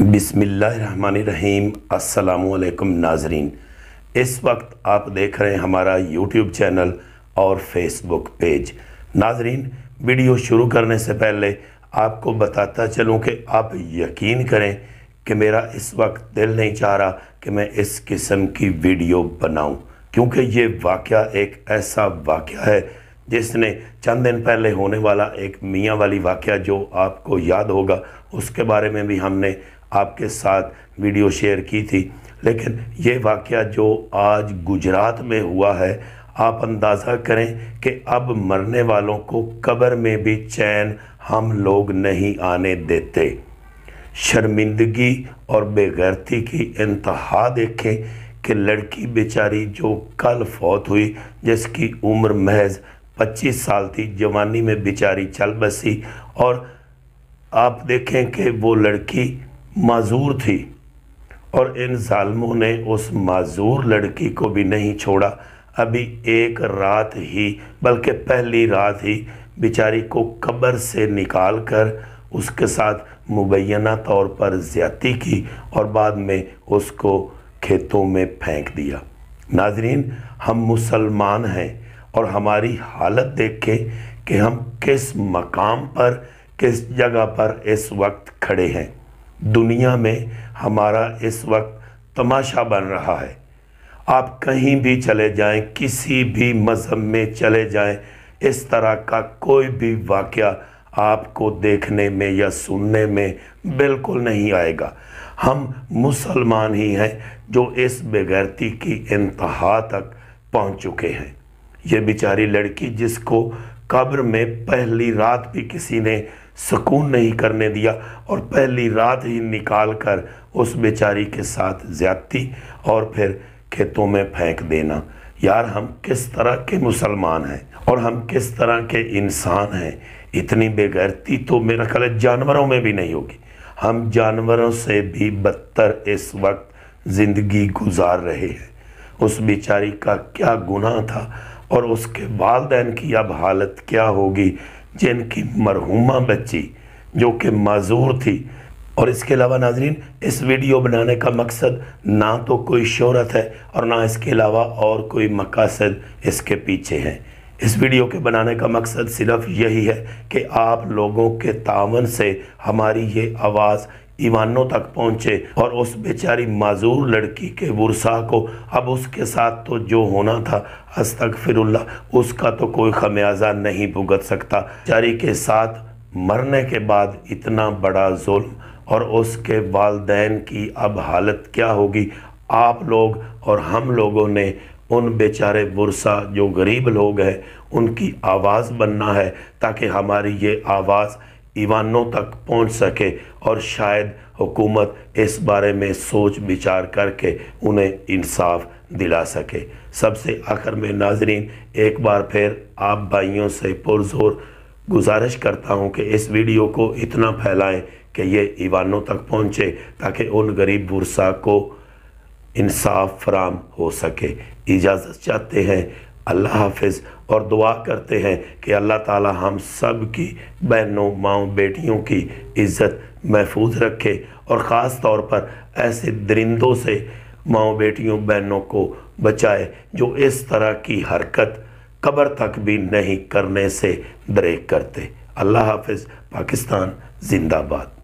बिसमीम् अल्लाम नाजरीन इस वक्त आप देख रहे हैं हमारा यूट्यूब चैनल और फेसबुक पेज नाजरीन वीडियो शुरू करने से पहले आपको बताता चलूं कि आप यकीन करें कि मेरा इस वक्त दिल नहीं चाह रहा कि मैं इस किस्म की वीडियो बनाऊं क्योंकि ये वाक़ एक ऐसा वाक़ है जिसने चंद दिन पहले होने वाला एक मियाँ वाली वाक़ जो आपको याद होगा उसके बारे में भी हमने आपके साथ वीडियो शेयर की थी लेकिन ये वाक़ जो आज गुजरात में हुआ है आप अंदाज़ा करें कि अब मरने वालों को कब्र में भी चैन हम लोग नहीं आने देते शर्मिंदगी और बेगैरती की इंतहा देखें कि लड़की बेचारी जो कल फौत हुई जिसकी उम्र महज 25 साल थी जवानी में बेचारी चल बसी और आप देखें कि वो लड़की माजूर थी और इन ालमों ने उस माजूर लड़की को भी नहीं छोड़ा अभी एक रात ही बल्कि पहली रात ही बेचारी को कब्र से निकाल कर उसके साथ मुबैना तौर पर ज्यादी की और बाद में उसको खेतों में फेंक दिया नाजरीन हम मुसलमान हैं और हमारी हालत देखें कि हम किस मकाम पर किस जगह पर इस वक्त खड़े हैं दुनिया में हमारा इस वक्त तमाशा बन रहा है आप कहीं भी चले जाएं किसी भी मज़हब में चले जाएं इस तरह का कोई भी वाक़ आपको देखने में या सुनने में बिल्कुल नहीं आएगा हम मुसलमान ही हैं जो इस बेगैरती की इंतहा तक पहुंच चुके हैं ये बेचारी लड़की जिसको कब्र में पहली रात भी किसी ने सुकून नहीं करने दिया और पहली रात ही निकाल कर उस बेचारी के साथ ज़्यादती और फिर खेतों में फेंक देना यार हम किस तरह के मुसलमान हैं और हम किस तरह के इंसान हैं इतनी बेगैरती तो मेरा ख्याल जानवरों में भी नहीं होगी हम जानवरों से भी बदतर इस वक्त ज़िंदगी गुजार रहे हैं उस बेचारी का क्या गुनाह था और उसके वालदेन की अब हालत क्या होगी जिनकी मरहूमा बच्ची जो कि माजूर थी और इसके अलावा नाजरीन इस वीडियो बनाने का मकसद ना तो कोई शहरत है और ना इसके अलावा और कोई मकासद इसके पीछे है इस वीडियो के बनाने का मकसद सिर्फ यही है कि आप लोगों के तावन से हमारी ये आवाज़ ईवानों तक पहुंचे और उस बेचारी माजूर लड़की के बुरसा को अब उसके साथ तो जो होना था हस्तक उसका तो कोई खमियाजा नहीं भुगत सकता बेचारी के साथ मरने के बाद इतना बड़ा जुल्म और उसके वालदेन की अब हालत क्या होगी आप लोग और हम लोगों ने उन बेचारे बुरसा जो गरीब लोग हैं उनकी आवाज़ बनना है ताकि हमारी ये आवाज़ ईवानों तक पहुंच सके और शायद हुकूमत इस बारे में सोच विचार करके उन्हें इंसाफ दिला सके सबसे आखिर में नाजरीन एक बार फिर आप भाइयों से पुरजोर गुजारिश करता हूं कि इस वीडियो को इतना फैलाएं कि ये ईवानों तक पहुंचे ताकि उन गरीब बुरसा को इंसाफ फराम हो सके इजाज़त चाहते हैं अल्लाह हाफिज़ और दुआ करते हैं कि अल्लाह ताला हम सब की बहनों माओ बेटियों की इज़्ज़त महफूज रखे और ख़ास तौर पर ऐसे दरिंदों से माओ बेटियों बहनों को बचाए जो इस तरह की हरकत कब्र तक भी नहीं करने से दरेक करते अल्लाह हाफिज़ पाकिस्तान जिंदाबाद